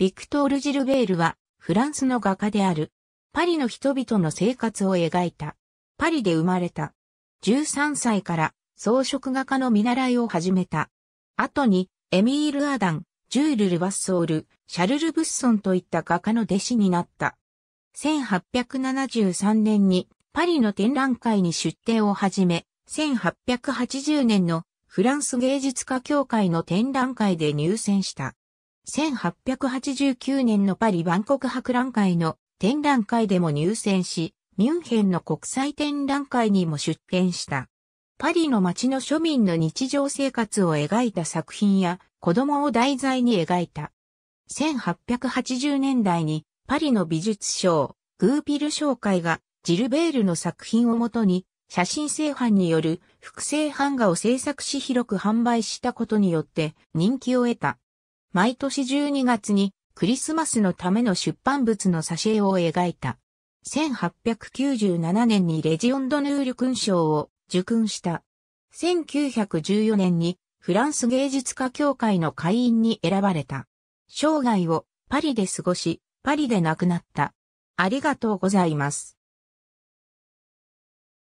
ビクトール・ジルベールは、フランスの画家である。パリの人々の生活を描いた。パリで生まれた。13歳から装飾画家の見習いを始めた。後に、エミール・アダン、ジュール・ル・バッソール、シャルル・ブッソンといった画家の弟子になった。1873年にパリの展覧会に出展を始め、1880年のフランス芸術家協会の展覧会で入選した。1889年のパリ万国博覧会の展覧会でも入選し、ミュンヘンの国際展覧会にも出展した。パリの街の庶民の日常生活を描いた作品や子供を題材に描いた。1880年代にパリの美術賞、グーピル商会がジルベールの作品をもとに写真製版による複製版画を制作し広く販売したことによって人気を得た。毎年12月にクリスマスのための出版物の挿絵を描いた。1897年にレジオンドヌール勲章を受勲した。1914年にフランス芸術家協会の会員に選ばれた。生涯をパリで過ごし、パリで亡くなった。ありがとうございます。